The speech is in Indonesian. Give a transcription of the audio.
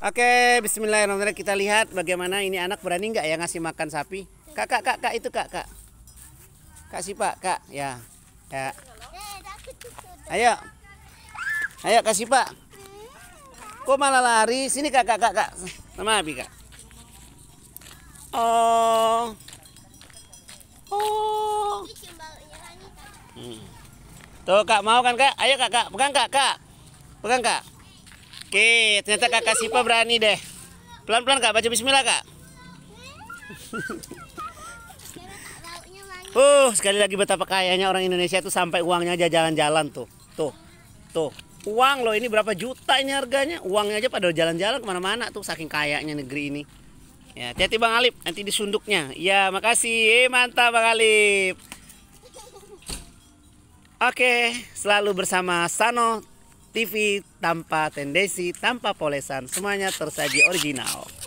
Oke, bismillahirrahmanirrahim. Kita lihat bagaimana ini anak berani nggak ya ngasih makan sapi. Kak, kak, kak, kak itu kak, kak. Kak Sipa, kak. Ya. Ya. Ayo. Ayo Kak Sipa. Kok malah lari? Sini Kak, Kak, Kak, Kak. Sama Abi, Kak. Oh. Oh. Hmm. Tuh Kak mau kan Kak? Ayo Kak, Kak. Pegang Kak, Kak. Pegang Kak. Oke, ternyata kakak Sipa berani deh. Pelan-pelan kak, baca bismillah kak. Uh, sekali lagi betapa kayanya orang Indonesia itu sampai uangnya aja jalan-jalan tuh. Tuh, tuh. Uang loh ini berapa juta ini harganya. Uangnya aja pada jalan-jalan kemana-mana tuh saking kayanya negeri ini. Ya, hati-hati Bang Alip, nanti disunduknya. Ya, makasih. Eh, mantap Bang Alip. Oke, selalu bersama Sano TV tanpa tendensi, tanpa polesan, semuanya tersaji original.